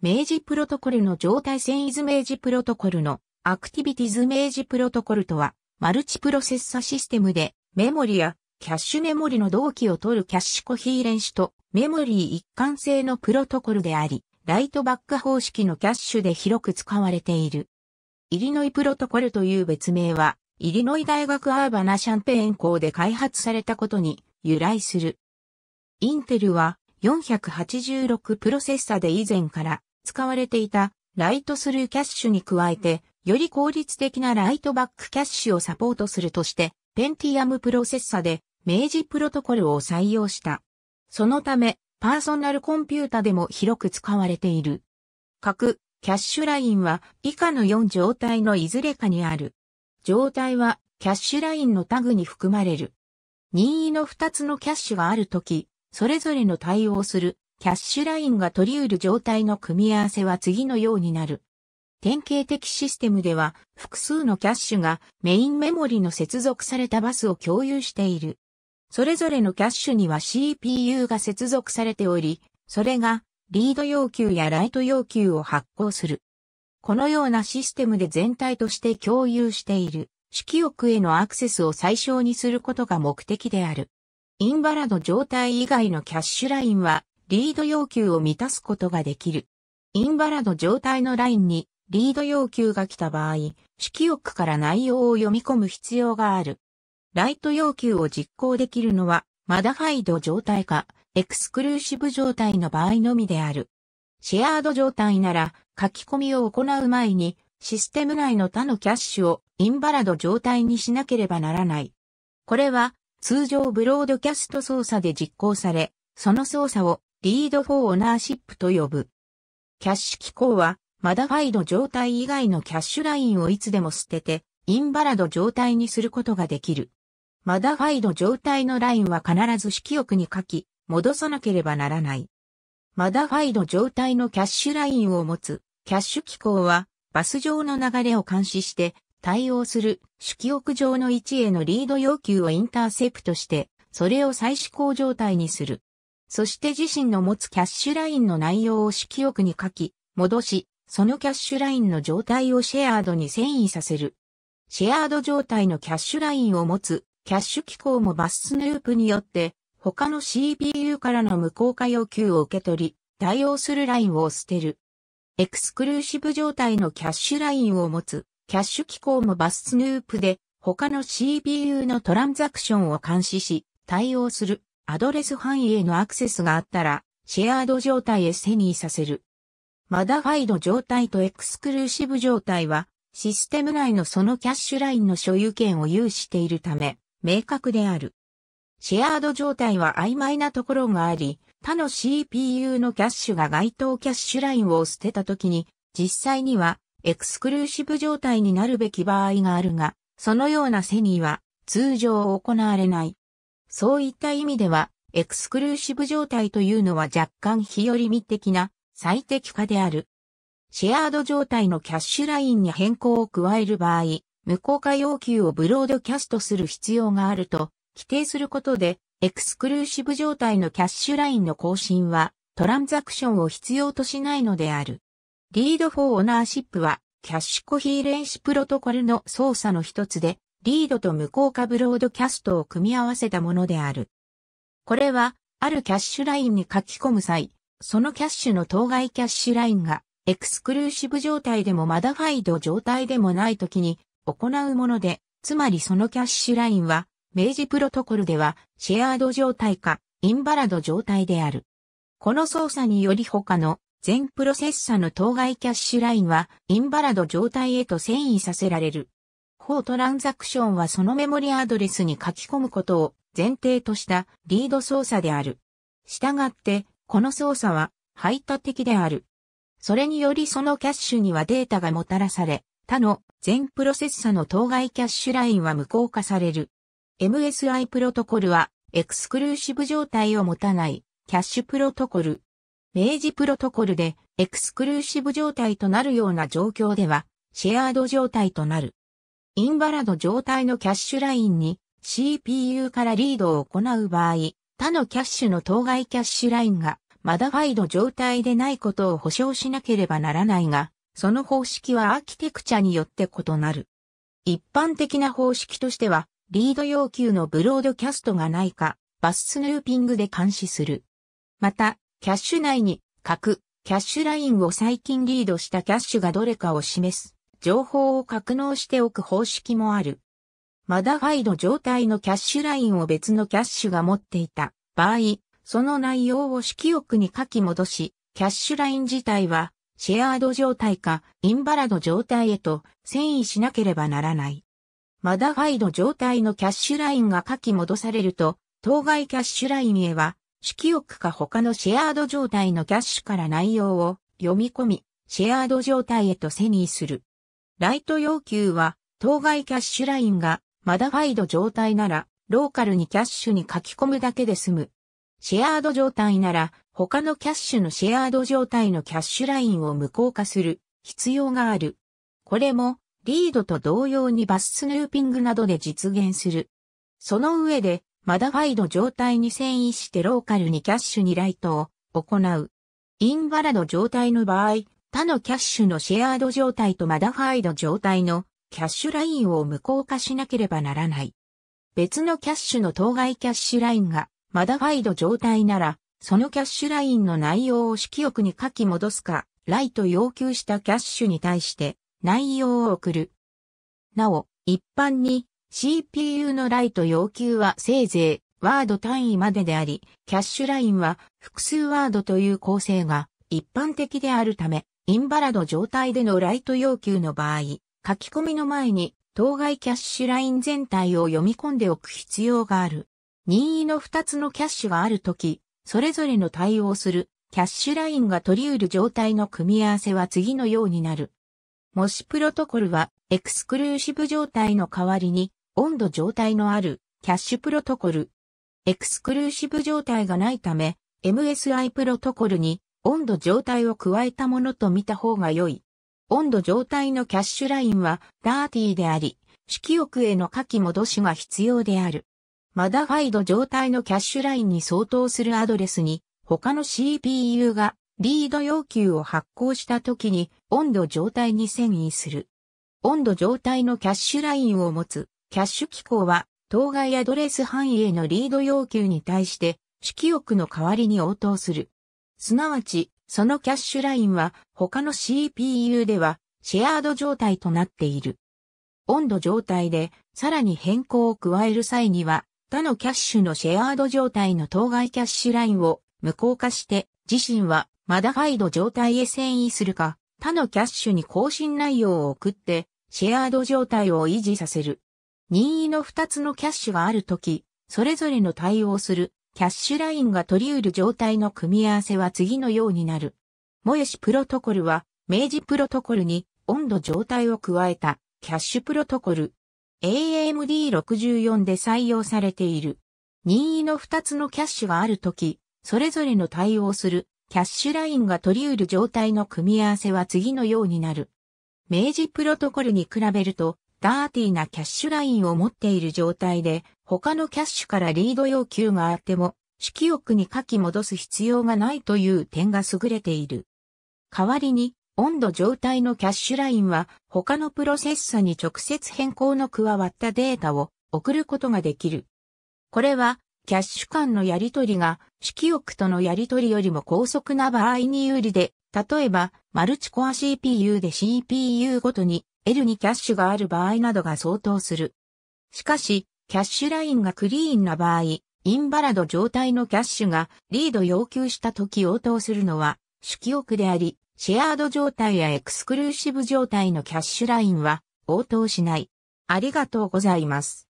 明治プロトコルの状態遷移図明治プロトコルのアクティビティ図明治プロトコルとは、マルチプロセッサシステムで、メモリやキャッシュメモリの同期を取るキャッシュコヒーレンシとメモリー一貫性のプロトコルであり、ライトバック方式のキャッシュで広く使われている。イリノイプロトコルという別名は、イリノイ大学アーバナシャンペーン校で開発されたことに由来する。インテルは486プロセッサで以前から使われていたライトスルーキャッシュに加えて、より効率的なライトバックキャッシュをサポートするとして、ペンティアムプロセッサで明治プロトコルを採用した。そのため、パーソナルコンピュータでも広く使われている。各キャッシュラインは以下の4状態のいずれかにある。状態はキャッシュラインのタグに含まれる。任意の2つのキャッシュがあるとき、それぞれの対応するキャッシュラインが取り得る状態の組み合わせは次のようになる。典型的システムでは複数のキャッシュがメインメモリの接続されたバスを共有している。それぞれのキャッシュには CPU が接続されており、それがリード要求やライト要求を発行する。このようなシステムで全体として共有している色欲へのアクセスを最小にすることが目的である。インバラド状態以外のキャッシュラインはリード要求を満たすことができる。インバラド状態のラインにリード要求が来た場合、指揮翼から内容を読み込む必要がある。ライト要求を実行できるのは、マダハイド状態か、エクスクルーシブ状態の場合のみである。シェアード状態なら、書き込みを行う前に、システム内の他のキャッシュをインバラド状態にしなければならない。これは、通常ブロードキャスト操作で実行され、その操作をリード・フォー・オナーシップと呼ぶ。キャッシュ機構は、マダファイド状態以外のキャッシュラインをいつでも捨てて、インバラド状態にすることができる。マダファイド状態のラインは必ず色欲に書き、戻さなければならない。マダファイド状態のキャッシュラインを持つ、キャッシュ機構は、バス上の流れを監視して、対応する、色欲上の位置へのリード要求をインターセプトして、それを再試行状態にする。そして自身の持つキャッシュラインの内容を色欲に書き、戻し、そのキャッシュラインの状態をシェアードに遷移させる。シェアード状態のキャッシュラインを持つ、キャッシュ機構もバススヌープによって、他の CPU からの無効化要求を受け取り、対応するラインを捨てる。エクスクルーシブ状態のキャッシュラインを持つ、キャッシュ機構もバススヌープで、他の CPU のトランザクションを監視し、対応する。アドレス範囲へのアクセスがあったら、シェアード状態へセニーさせる。マダファイド状態とエクスクルーシブ状態は、システム内のそのキャッシュラインの所有権を有しているため、明確である。シェアード状態は曖昧なところがあり、他の CPU のキャッシュが該当キャッシュラインを捨てたときに、実際にはエクスクルーシブ状態になるべき場合があるが、そのようなセニーは通常行われない。そういった意味では、エクスクルーシブ状態というのは若干日和み的な最適化である。シェアード状態のキャッシュラインに変更を加える場合、無効化要求をブロードキャストする必要があると規定することで、エクスクルーシブ状態のキャッシュラインの更新は、トランザクションを必要としないのである。リードフォーオナーシップは、キャッシュコヒーレンシプロトコルの操作の一つで、リードと無効化ブロードキャストを組み合わせたものである。これは、あるキャッシュラインに書き込む際、そのキャッシュの当該キャッシュラインが、エクスクルーシブ状態でもマダファイド状態でもない時に行うもので、つまりそのキャッシュラインは、明治プロトコルでは、シェアード状態か、インバラド状態である。この操作により他の全プロセッサの当該キャッシュラインは、インバラド状態へと遷移させられる。方トランザクションはそのメモリアドレスに書き込むことを前提としたリード操作である。従って、この操作は排他的である。それによりそのキャッシュにはデータがもたらされ、他の全プロセッサの当該キャッシュラインは無効化される。MSI プロトコルはエクスクルーシブ状態を持たないキャッシュプロトコル。明治プロトコルでエクスクルーシブ状態となるような状況ではシェアード状態となる。インバラの状態のキャッシュラインに CPU からリードを行う場合、他のキャッシュの当該キャッシュラインがマダファイド状態でないことを保証しなければならないが、その方式はアーキテクチャによって異なる。一般的な方式としては、リード要求のブロードキャストがないか、バススヌーピングで監視する。また、キャッシュ内に、各、キャッシュラインを最近リードしたキャッシュがどれかを示す。情報を格納しておく方式もある。マダファイド状態のキャッシュラインを別のキャッシュが持っていた場合、その内容を色欲に書き戻し、キャッシュライン自体はシェアード状態かインバラド状態へと遷移しなければならない。マダファイド状態のキャッシュラインが書き戻されると、当該キャッシュラインへは、色欲か他のシェアード状態のキャッシュから内容を読み込み、シェアード状態へと遷移する。ライト要求は、当該キャッシュラインがマダファイド状態なら、ローカルにキャッシュに書き込むだけで済む。シェアード状態なら、他のキャッシュのシェアード状態のキャッシュラインを無効化する必要がある。これも、リードと同様にバススヌーピングなどで実現する。その上で、マダファイド状態に遷移してローカルにキャッシュにライトを行う。インバラド状態の場合、他のキャッシュのシェアード状態とマダファイド状態のキャッシュラインを無効化しなければならない。別のキャッシュの当該キャッシュラインがマダファイド状態なら、そのキャッシュラインの内容を色欲に書き戻すか、ライト要求したキャッシュに対して内容を送る。なお、一般に CPU のライト要求はせいぜいワード単位までであり、キャッシュラインは複数ワードという構成が一般的であるため、インバラの状態でのライト要求の場合、書き込みの前に当該キャッシュライン全体を読み込んでおく必要がある。任意の2つのキャッシュがあるとき、それぞれの対応するキャッシュラインが取り得る状態の組み合わせは次のようになる。もしプロトコルはエクスクルーシブ状態の代わりに温度状態のあるキャッシュプロトコル。エクスクルーシブ状態がないため MSI プロトコルに温度状態を加えたものと見た方が良い。温度状態のキャッシュラインはダーティーであり、色欲への書き戻しが必要である。マダファイド状態のキャッシュラインに相当するアドレスに、他の CPU がリード要求を発行した時に温度状態に遷移する。温度状態のキャッシュラインを持つキャッシュ機構は当該アドレス範囲へのリード要求に対して色欲の代わりに応答する。すなわち、そのキャッシュラインは他の CPU ではシェアード状態となっている。温度状態でさらに変更を加える際には他のキャッシュのシェアード状態の当該キャッシュラインを無効化して自身はマダファイド状態へ遷移するか他のキャッシュに更新内容を送ってシェアード状態を維持させる。任意の2つのキャッシュがあるとき、それぞれの対応するキャッシュラインが取り得る状態の組み合わせは次のようになる。もやしプロトコルは、明治プロトコルに温度状態を加えたキャッシュプロトコル。AMD64 で採用されている。任意の2つのキャッシュがあるとき、それぞれの対応するキャッシュラインが取り得る状態の組み合わせは次のようになる。明治プロトコルに比べるとダーティーなキャッシュラインを持っている状態で、他のキャッシュからリード要求があっても、色欲に書き戻す必要がないという点が優れている。代わりに、温度状態のキャッシュラインは、他のプロセッサに直接変更の加わったデータを送ることができる。これは、キャッシュ間のやり取りが、色欲とのやり取りよりも高速な場合に有利で、例えば、マルチコア CPU で CPU ごとに L にキャッシュがある場合などが相当する。しかし、キャッシュラインがクリーンな場合、インバラド状態のキャッシュがリード要求した時応答するのは主記憶であり、シェアード状態やエクスクルーシブ状態のキャッシュラインは応答しない。ありがとうございます。